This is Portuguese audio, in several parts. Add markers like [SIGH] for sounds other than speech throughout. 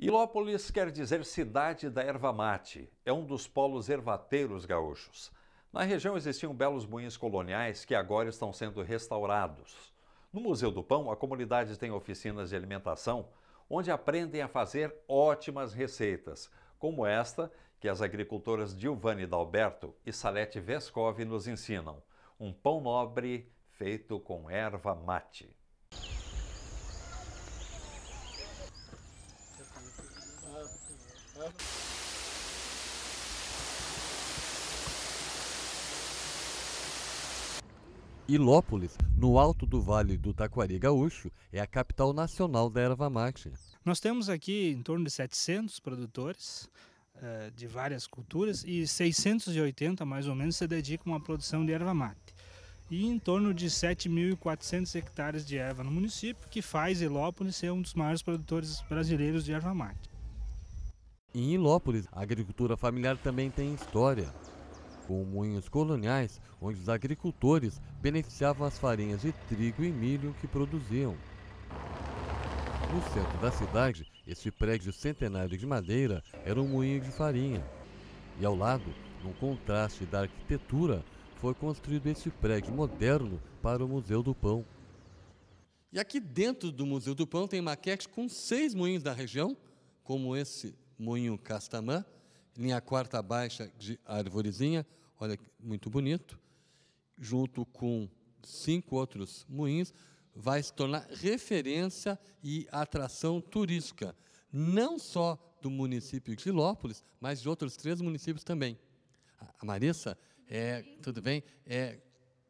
Ilópolis quer dizer cidade da erva mate. É um dos polos ervateiros gaúchos. Na região existiam belos moinhos coloniais que agora estão sendo restaurados. No Museu do Pão, a comunidade tem oficinas de alimentação onde aprendem a fazer ótimas receitas, como esta que as agricultoras Dilvane Dalberto e Salete Vescovi nos ensinam: um pão nobre feito com erva mate. ano. Ilópolis, no alto do Vale do Taquari Gaúcho, é a capital nacional da erva mate. Nós temos aqui em torno de 700 produtores uh, de várias culturas e 680 mais ou menos se dedicam à produção de erva mate. E em torno de 7.400 hectares de erva no município, que faz Ilópolis ser um dos maiores produtores brasileiros de erva mate. Em Ilópolis, a agricultura familiar também tem história, com moinhos coloniais onde os agricultores beneficiavam as farinhas de trigo e milho que produziam. No centro da cidade, este prédio centenário de madeira era um moinho de farinha. E ao lado, num contraste da arquitetura, foi construído este prédio moderno para o Museu do Pão. E aqui dentro do Museu do Pão tem maquete com seis moinhos da região, como esse Moinho Castamã, linha quarta baixa de Arvorezinha, olha que muito bonito, junto com cinco outros moinhos, vai se tornar referência e atração turística, não só do município de Lópolis, mas de outros três municípios também. A Marissa, é, tudo bem, é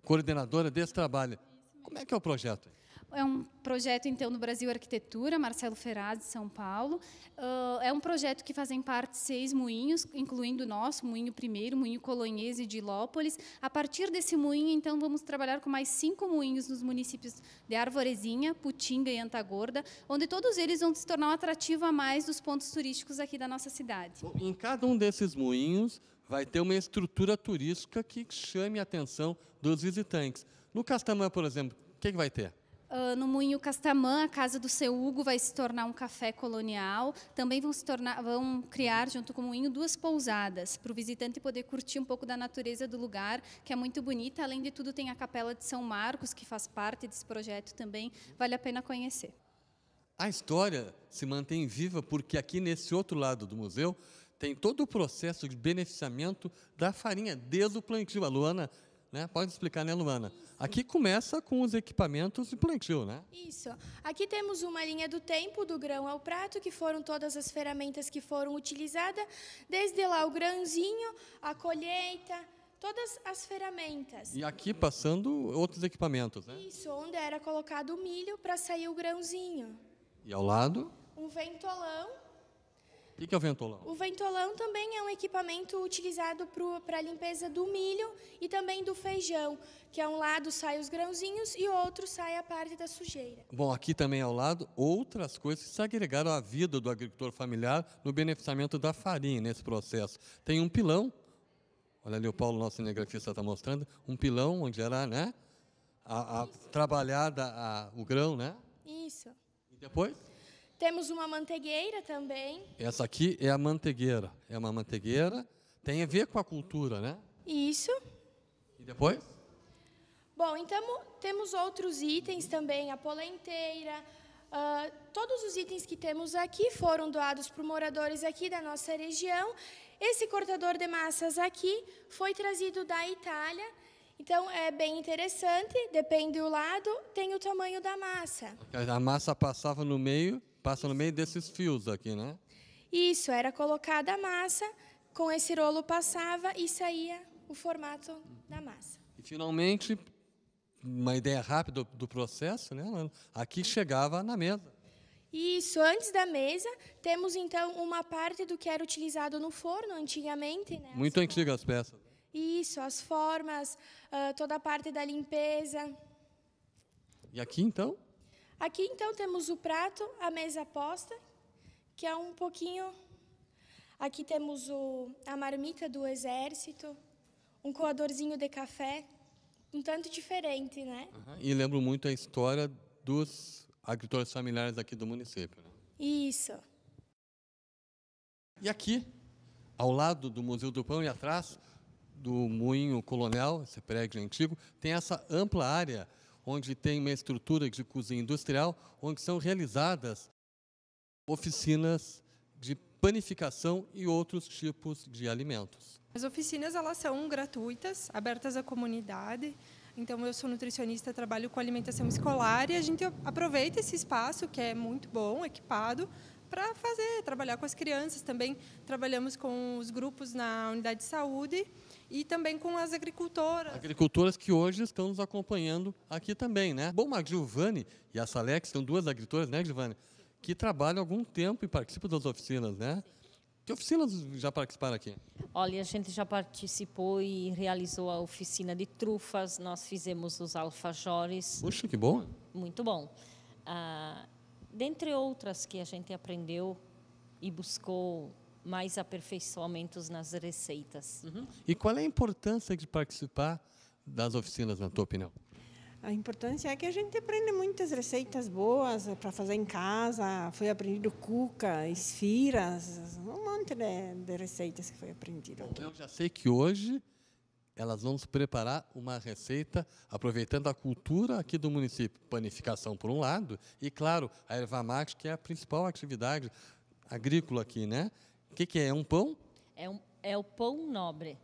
coordenadora desse trabalho. Como é que é o projeto? É um projeto, então, do Brasil Arquitetura, Marcelo Ferraz, de São Paulo. Uh, é um projeto que fazem parte seis moinhos, incluindo o nosso, Moinho Primeiro, Moinho Colonhês e de Lópolis. A partir desse moinho, então, vamos trabalhar com mais cinco moinhos nos municípios de Arvorezinha, Putinga e Antagorda, onde todos eles vão se tornar um atrativo a mais dos pontos turísticos aqui da nossa cidade. Bom, em cada um desses moinhos vai ter uma estrutura turística que chame a atenção dos visitantes. No Castamã, por exemplo, o que, que vai ter? Uh, no Moinho Castamã, a casa do seu Hugo vai se tornar um café colonial. Também vão se tornar, vão criar junto com o Moinho duas pousadas para o visitante poder curtir um pouco da natureza do lugar, que é muito bonita. Além de tudo, tem a Capela de São Marcos que faz parte desse projeto também. Vale a pena conhecer. A história se mantém viva porque aqui nesse outro lado do museu tem todo o processo de beneficiamento da farinha desde o plantio. A Luana né? Pode explicar, né, Luana? Isso. Aqui começa com os equipamentos de plantio, né? Isso. Aqui temos uma linha do tempo, do grão ao prato, que foram todas as ferramentas que foram utilizadas, desde lá o grãozinho, a colheita, todas as ferramentas. E aqui passando outros equipamentos, né? Isso, onde era colocado o milho para sair o grãozinho. E ao lado? Um ventolão o que é o ventolão? O ventolão também é um equipamento utilizado para a limpeza do milho e também do feijão, que a é um lado sai os grãozinhos e o outro sai a parte da sujeira. Bom, aqui também ao lado, outras coisas que se agregaram à vida do agricultor familiar no beneficiamento da farinha nesse processo. Tem um pilão, olha ali o Paulo, nosso cinegrafista, está mostrando, um pilão onde era né, a, a trabalhada a, o grão, né? Isso. E depois? Temos uma mantegueira também. Essa aqui é a mantegueira. É uma mantegueira. Tem a ver com a cultura, né? Isso. E depois? Bom, então temos outros itens também, a polenteira. Uh, todos os itens que temos aqui foram doados por moradores aqui da nossa região. Esse cortador de massas aqui foi trazido da Itália. Então é bem interessante, depende do lado, tem o tamanho da massa. A massa passava no meio Passa no meio desses fios aqui, né? Isso, era colocada a massa, com esse rolo passava e saía o formato da massa. E finalmente, uma ideia rápida do, processo, né, Aqui chegava na mesa. Isso, antes da mesa, temos então uma parte do que era utilizado no forno antigamente. Né? Muito antiga as peças. Isso, as formas, ah, toda a parte da limpeza. E aqui então? Aqui, então, temos o prato, a mesa posta, que é um pouquinho... Aqui temos o, a marmita do exército, um coadorzinho de café, um tanto diferente, né? Uhum. E lembro muito a história dos agricultores familiares aqui do município. Né? Isso. E aqui, ao lado do Museu do Pão e atrás do Moinho Colonial, esse prédio antigo, tem essa ampla área onde tem uma estrutura de cozinha industrial, onde são realizadas oficinas de panificação e outros tipos de alimentos. As oficinas elas são gratuitas, abertas à comunidade. Então eu sou nutricionista, trabalho com alimentação escolar e a gente aproveita esse espaço que é muito bom, equipado, para fazer, trabalhar com as crianças também. Trabalhamos com os grupos na unidade de saúde e também com as agricultoras. Agricultoras que hoje estão nos acompanhando aqui também, né? Bom, a Giovanni e a Salex são duas agricultoras, né, Giovanni? Que trabalham há algum tempo e participam das oficinas, né? Que oficinas já participaram aqui? Olha, a gente já participou e realizou a oficina de trufas, nós fizemos os alfajores. Puxa, que bom! Muito bom. Ah, dentre outras que a gente aprendeu e buscou mais aperfeiçoamentos nas receitas. Uhum. E qual é a importância de participar das oficinas, na tua opinião? A importância é que a gente aprende muitas receitas boas eh, para fazer em casa. Foi aprendido cuca, esfiras, um monte de, de receitas que foi aprendido. Aqui. Eu já sei que hoje elas vão se preparar uma receita aproveitando a cultura aqui do município. Panificação, por um lado, e, claro, a erva mate, que é a principal atividade agrícola aqui, né? que, que é? É um pão? É, um, é o pão nobre.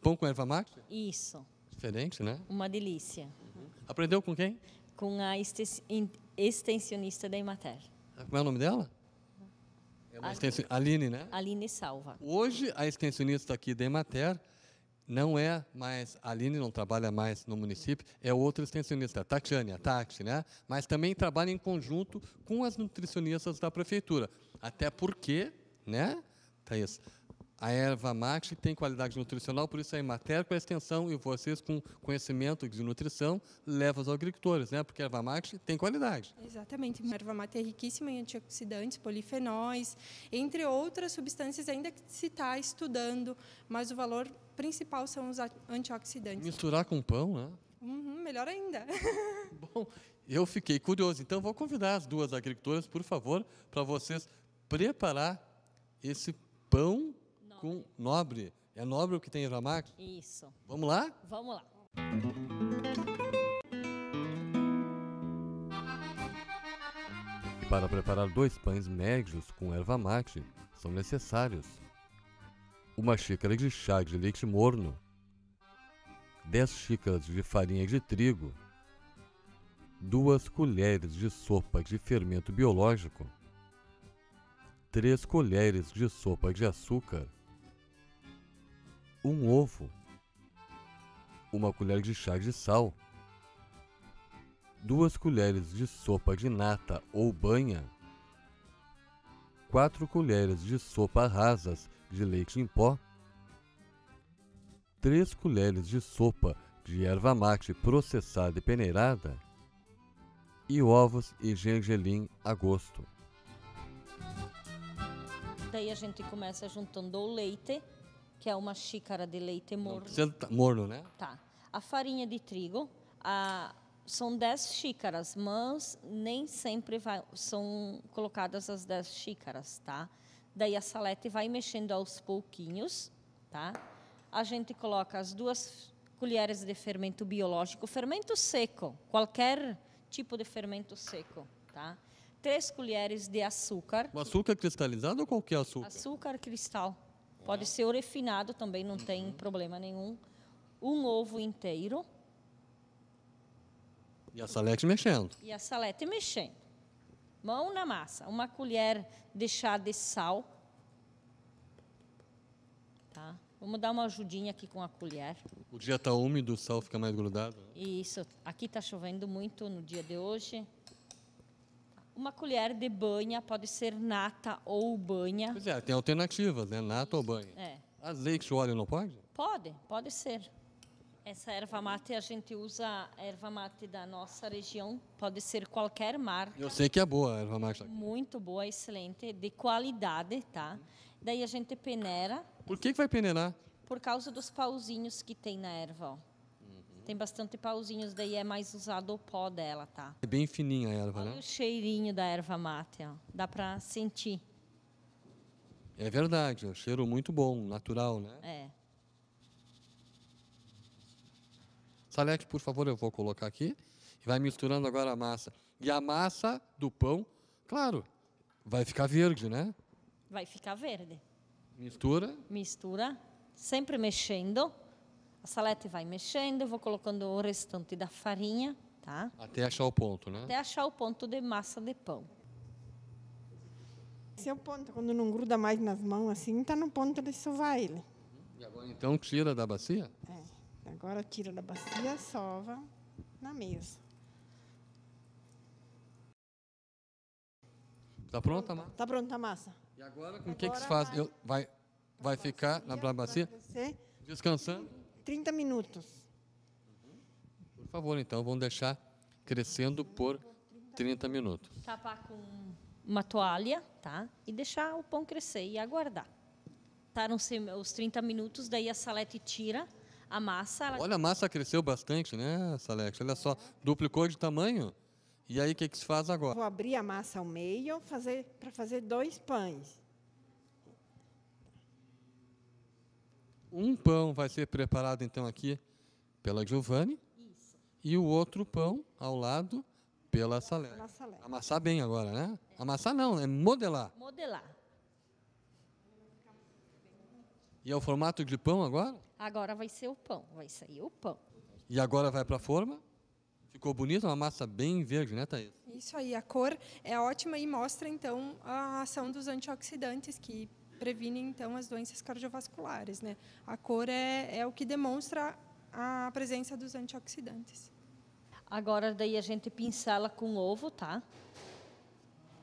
Pão com erva mate? Isso. Diferente, né? Uma delícia. Uhum. Aprendeu com quem? Com a extensionista da Imater. Como é o nome dela? É uma Aline, né? Aline Salva. Hoje, a extensionista aqui da Imater não é mais, a Aline não trabalha mais no município, é outra extensionista, Tatiane, a Tati, né? Mas também trabalha em conjunto com as nutricionistas da prefeitura. Até porque, né? Thaís. Tá a erva mate tem qualidade nutricional, por isso a matéria com a extensão e vocês com conhecimento de nutrição levam aos agricultores, né? Porque a erva mate tem qualidade. Exatamente. A erva mate é riquíssima em antioxidantes, polifenóis, entre outras substâncias ainda que se está estudando, mas o valor principal são os antioxidantes. Misturar com pão, né? Uhum, melhor ainda. [LAUGHS] Bom, eu fiquei curioso. Então vou convidar as duas agricultoras, por favor, para vocês preparar esse pão pão nobre. com nobre. É nobre o que tem em Ramac? Isso. Vamos lá? Vamos lá. E para preparar dois pães médios com erva mate, são necessários uma xícara de chá de leite morno, 10 xícaras de farinha de trigo, duas colheres de sopa de fermento biológico, 3 colheres de sopa de açúcar, 1 ovo, 1 colher de chá de sal, 2 colheres de sopa de nata ou banha, 4 colheres de sopa rasas de leite em pó, 3 colheres de sopa de erva mate processada e peneirada, e ovos e gergelim a gosto gente começa juntando o leite, que é uma xícara de leite morno. Tá morno, né? Tá. A farinha de trigo, a, são 10 xícaras, mas nem sempre vai, são colocadas as 10 xícaras, tá? Daí a salete vai mexendo aos pouquinhos, tá? A gente coloca as duas colheres de fermento biológico, fermento seco, qualquer tipo de fermento seco, tá? três colheres de açúcar. O açúcar cristalizado ou qualquer açúcar? Açúcar cristal. Pode ser refinado também, não uhum. tem problema nenhum. Um ovo inteiro. E a salete mexendo. E a salete mexendo. Mão na massa. Uma colher de chá de sal. Tá? Vamos dar uma ajudinha aqui com a colher. O dia está úmido, o sal fica mais grudado. Né? Isso. Aqui está chovendo muito no dia de hoje. Uma colher de banha pode ser nata ou banha. Pois é, tem alternativas, né? Nata ou banha. É. Azeite óleo não pode? Pode, pode ser. Essa erva mate a gente usa a erva mate da nossa região, pode ser qualquer marca. Eu sei que é boa a erva mate. Muito boa, excelente, de qualidade, tá? Daí a gente peneira. Por que, que vai peneirar? Por causa dos pauzinhos que tem na erva, ó. Tem bastante pauzinhos, daí é mais usado o pó dela, tá? É bem fininha a erva, Olha né? o cheirinho da erva mate, ó. Dá para sentir. É verdade, é um cheiro muito bom, natural, né? É. Salete, por favor, eu vou colocar aqui. E vai misturando agora a massa. E a massa do pão, claro, vai ficar verde, né? Vai ficar verde. Mistura. Mistura, sempre mexendo. A salete vai mexendo, eu vou colocando o restante da farinha, tá? Até achar o ponto, né? Até achar o ponto de massa de pão. Esse é o ponto, quando não gruda mais nas mãos assim, tá no ponto de sovar ele. E agora então tira da bacia? É, agora tira da bacia, sova na mesa. Tá pronta, Má? Tá pronta a massa. E agora com o que que se faz? Vai, eu, vai, vai bacia, ficar na bacia? Descansando? 30 minutos. Por favor, então, vamos deixar crescendo por 30 minutos. Tapar com uma toalha, tá? E deixar o pão crescer e aguardar. Tá Estaram os 30 minutos, daí a Salete tira a massa. Ela... Olha, a massa cresceu bastante, né, Salete? Olha só, duplicou de tamanho. E aí, o que, que se faz agora? Vou abrir a massa ao meio fazer, para fazer dois pães. Um pão vai ser preparado então aqui pela Giovanni Isso. e o outro pão ao lado pela Salé. Amassar bem agora, né? É. Amassar não, é modelar. Modelar. E é o formato de pão agora? Agora vai ser o pão, vai sair o pão. E agora vai para a forma? Ficou bonito, uma massa bem verde, né, Thaís? Isso aí, a cor é ótima e mostra então a ação dos antioxidantes que previne então as doenças cardiovasculares. Né? A cor é, é o que demonstra a presença dos antioxidantes. Agora daí a gente pincela com ovo, tá?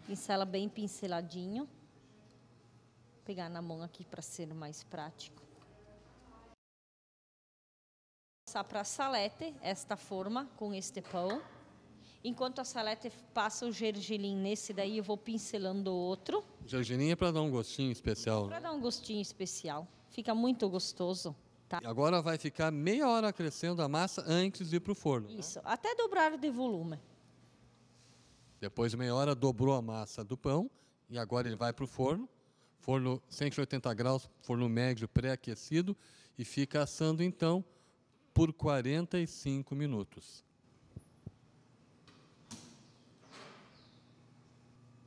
Pincela bem pinceladinho. Vou pegar na mão aqui para ser mais prático. Vou passar para a salete esta forma com este pão. Enquanto a Salete passa o gergelim nesse daí, eu vou pincelando o outro. Gergelim é para dar um gostinho especial. Né? Para dar um gostinho especial. Fica muito gostoso. Tá? Agora vai ficar meia hora crescendo a massa antes de ir para o forno. Né? Isso, né? até dobrar de volume. Depois meia hora dobrou a massa do pão e agora ele vai para o forno. Forno 180 graus, forno médio pré-aquecido e fica assando então por 45 minutos.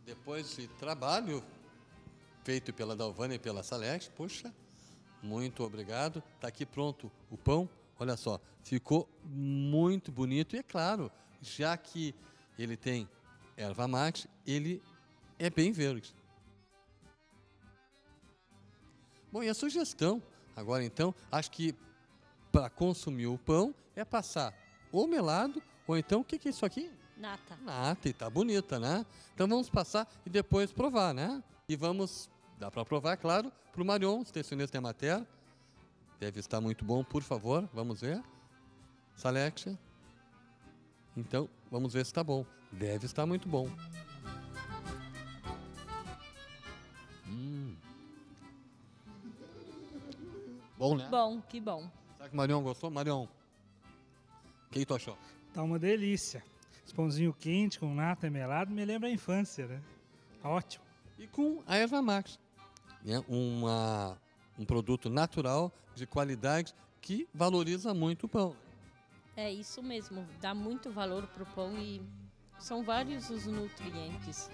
Depois de trabalho feito pela Dalvânia e pela Salex, puxa, muito obrigado. Está aqui pronto o pão. Olha só, ficou muito bonito. E é claro, já que ele tem erva mate, ele é bem verde. Bom, e a sugestão agora então, acho que para consumir o pão é passar ou melado ou então o que, que é isso aqui? Nata. Nata, e tá bonita, né? Então vamos passar e depois provar, né? E vamos, dá para provar, é claro, para o Marion, extensionista de matéria. Deve estar muito bom, por favor, vamos ver. Salexia. Então, vamos ver se está bom. Deve estar muito bom. Hum. Bom, né? Bom, que bom. Será que o Marion gostou? Marion, o que tu achou? Tá uma delícia. Esse pãozinho quente com nata melado me lembra a infância, né? Tá ótimo. E com a Eva Max, é Uma, um produto natural, de qualidade, que valoriza muito o pão. É isso mesmo, dá muito valor para o pão e são vários os nutrientes.